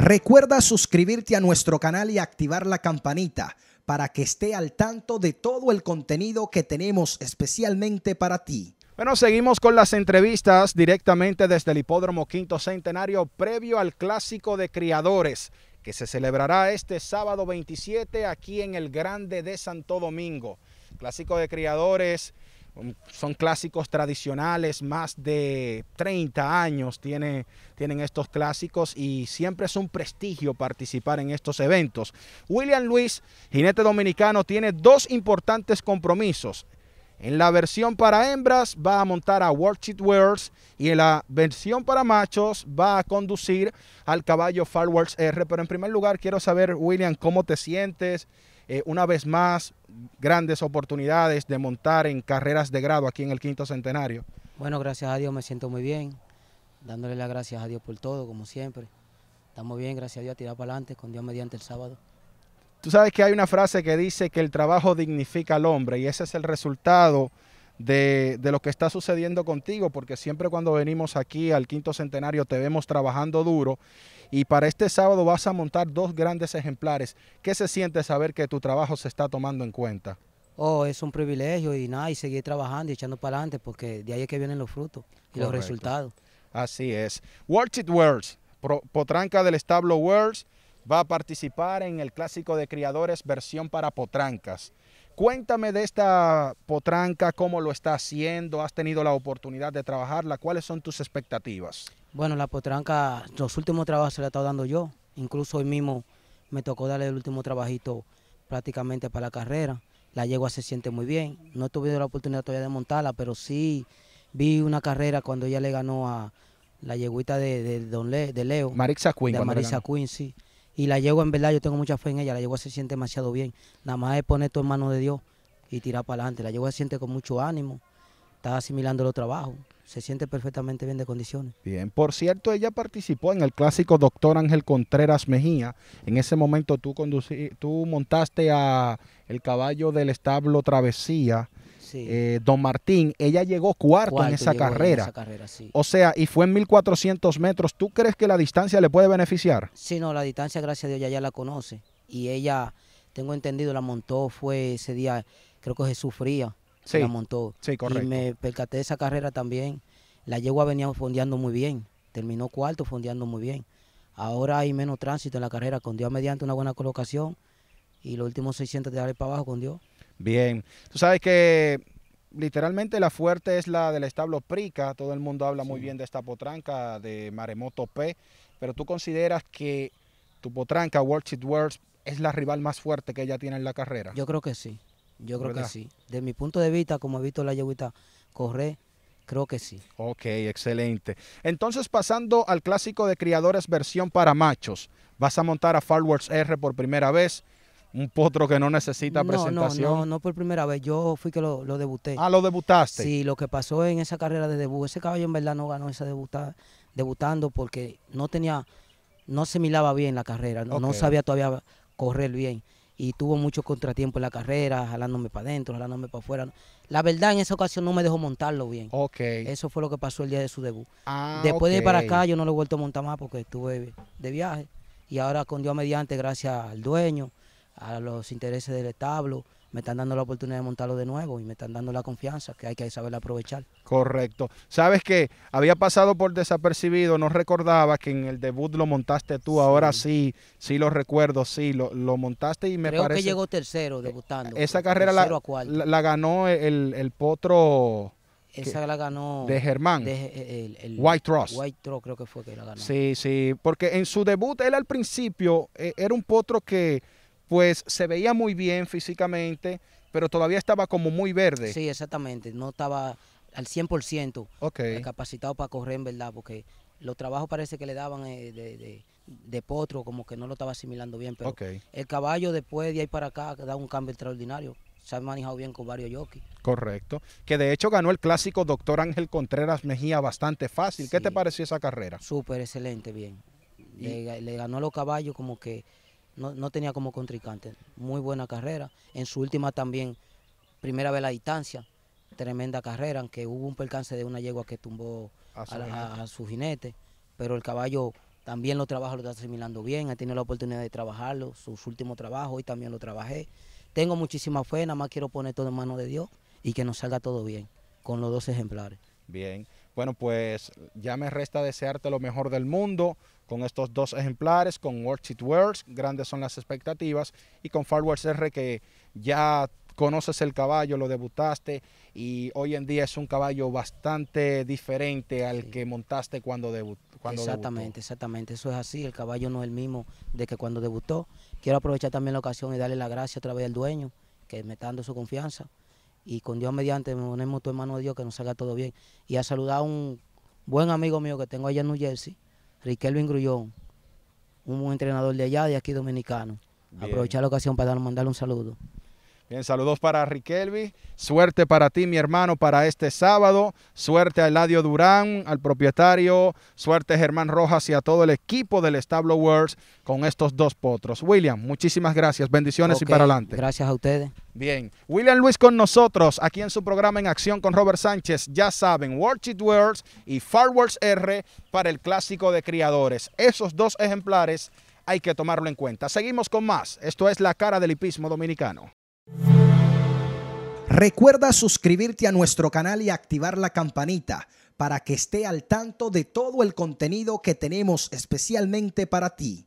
Recuerda suscribirte a nuestro canal y activar la campanita para que esté al tanto de todo el contenido que tenemos especialmente para ti. Bueno, seguimos con las entrevistas directamente desde el Hipódromo Quinto Centenario previo al Clásico de Criadores que se celebrará este sábado 27 aquí en el Grande de Santo Domingo. Clásico de Criadores Um, son clásicos tradicionales, más de 30 años tienen estos clásicos y siempre es un prestigio participar en estos eventos. William Luis, jinete dominicano, tiene dos importantes compromisos. En la versión para hembras va a montar a Sheet Worlds y en la versión para machos va a conducir al caballo Fireworks R. Pero en primer lugar quiero saber, William, cómo te sientes, eh, una vez más, grandes oportunidades de montar en carreras de grado aquí en el quinto centenario. Bueno, gracias a Dios me siento muy bien, dándole las gracias a Dios por todo, como siempre. Estamos bien, gracias a Dios, a tirar para adelante con Dios mediante el sábado. Tú sabes que hay una frase que dice que el trabajo dignifica al hombre y ese es el resultado de, lo que está sucediendo contigo, porque siempre cuando venimos aquí al quinto centenario te vemos trabajando duro y para este sábado vas a montar dos grandes ejemplares. ¿Qué se siente saber que tu trabajo se está tomando en cuenta? Oh, es un privilegio y nada, y seguir trabajando y echando para adelante porque de ahí es que vienen los frutos y los resultados. Así es. Watch It Words, Potranca del establo Words, va a participar en el clásico de criadores versión para Potrancas. Cuéntame de esta potranca, cómo lo está haciendo, has tenido la oportunidad de trabajarla, cuáles son tus expectativas. Bueno, la potranca, los últimos trabajos se la he estado dando yo, incluso hoy mismo me tocó darle el último trabajito prácticamente para la carrera. La yegua se siente muy bien, no he tenido la oportunidad todavía de montarla, pero sí vi una carrera cuando ella le ganó a la yeguita de, Don Le, de Leo. De Marisa Quincy, sí. Y la yegua, en verdad, yo tengo mucha fe en ella. La yegua se siente demasiado bien. Nada más es poner todo en manos de Dios y tirar para adelante. La yegua se siente con mucho ánimo. Está asimilando los trabajos. Se siente perfectamente bien de condiciones. Bien, por cierto, ella participó en el clásico Doctor Ángel Contreras Mejía. En ese momento tú, conducí, tú montaste a el caballo del establo Travesía eh, Don Martín, ella llegó cuarto, en, esa carrera. O sea, y fue en 1400 metros. ¿Tú crees que la distancia le puede beneficiar? Sí, no, la distancia, gracias a Dios, ya, la conoce. Y ella, tengo entendido, la montó, fue ese día, creo que Jesús Fría, la montó. Sí, correcto. Y me percaté de esa carrera también. La yegua venía fondeando muy bien, terminó cuarto fondeando muy bien. Ahora hay menos tránsito en la carrera, con Dios mediante una buena colocación y los últimos 600 de darle para abajo con Dios. Bien. Tú sabes que literalmente la fuerte es la del establo Prica. Todo el mundo habla muy bien de esta potranca de Maremoto P. Pero tú consideras que tu potranca, World It Words, es la rival más fuerte que ella tiene en la carrera. Yo creo que sí. Yo creo que sí. De mi punto de vista, como he visto la yeguita correr, creo que sí. Ok, excelente. Entonces, pasando al clásico de criadores versión para machos, vas a montar a Wars R por primera vez un potro que no necesita presentación. No, no, no por primera vez. Yo fui que lo, debuté. Ah, lo debutaste. Sí, lo que pasó en esa carrera de debut. Ese caballo en verdad no ganó esa debutada debutando porque no tenía, no miraba bien la carrera. No sabía todavía correr bien. Y tuvo mucho contratiempo en la carrera, jalándome para adentro, jalándome para afuera. La verdad, en esa ocasión no me dejó montarlo bien. Ok. Eso fue lo que pasó el día de su debut. Ah, Después de ir para acá, yo no lo he vuelto a montar más porque estuve de viaje. Y ahora con Dios mediante, gracias al dueño, a los intereses del establo, me están dando la oportunidad de montarlo de nuevo y me están dando la confianza que hay que saber aprovechar. Correcto. Sabes que había pasado por desapercibido, no recordaba que en el debut lo montaste tú, ahora sí, sí lo recuerdo, sí, lo, montaste y me parece... que llegó tercero debutando. Esa carrera la, la, ganó el, el potro... ganó. De Germán. Eh, White Trust. White Trust creo que fue que la ganó. Sí, sí, porque en su debut él al principio eh, era un potro que pues se veía muy bien físicamente, pero todavía estaba como muy verde. Sí, exactamente, no estaba al 100% capacitado para correr en verdad, porque los trabajos parece que le daban eh, de, potro, como que no lo estaba asimilando bien, pero el caballo después de ahí para acá da un cambio extraordinario se ha manejado bien con varios jockeys. Correcto. Que de hecho ganó el clásico doctor Ángel Contreras Mejía bastante fácil. ¿Qué te pareció esa carrera? Súper excelente, bien. Le, le, ganó los caballos como que no, no tenía como contrincante. Muy buena carrera. En su última también, primera vez la distancia, tremenda carrera, aunque hubo un percance de una yegua que tumbó a su, jinete, pero el caballo también lo trabaja, lo está asimilando bien, ha tenido la oportunidad de trabajarlo, sus últimos trabajos, y también lo trabajé. Tengo muchísima fe, nada más quiero poner todo en manos de Dios y que nos salga todo bien con los dos ejemplares. Bien. Bueno, pues ya me resta desearte lo mejor del mundo con estos dos ejemplares, con Orchid It Words, grandes son las expectativas, y con Fireworks R que ya conoces el caballo, lo debutaste y hoy en día es un caballo bastante diferente al que montaste cuando, debutó. exactamente, Exactamente, eso es así, el caballo no es el mismo de que cuando debutó. Quiero aprovechar también la ocasión y darle la gracia otra vez al dueño que me está dando su confianza y con Dios mediante ponemos tu hermano de Dios que nos salga todo bien. Y a saludar a un buen amigo mío que tengo allá en New Jersey, Riquelvin Grullón, un buen entrenador de allá, de aquí dominicano. Aprovechar la ocasión para mandarle un saludo. Bien, saludos para Riquelvi. Suerte para ti, mi hermano, para este sábado. Suerte a Eladio Durán, al propietario. Suerte Germán Rojas y a todo el equipo del Establo Worlds con estos dos potros. William, muchísimas gracias. Bendiciones y para adelante. Gracias a ustedes. Bien, William Luis con nosotros aquí en su programa En Acción con Robert Sánchez. Ya saben, World It Worlds y Worlds R para el clásico de criadores. Esos dos ejemplares hay que tomarlo en cuenta. Seguimos con más. Esto es la cara del hipismo dominicano. Recuerda suscribirte a nuestro canal y activar la campanita para que esté al tanto de todo el contenido que tenemos especialmente para ti.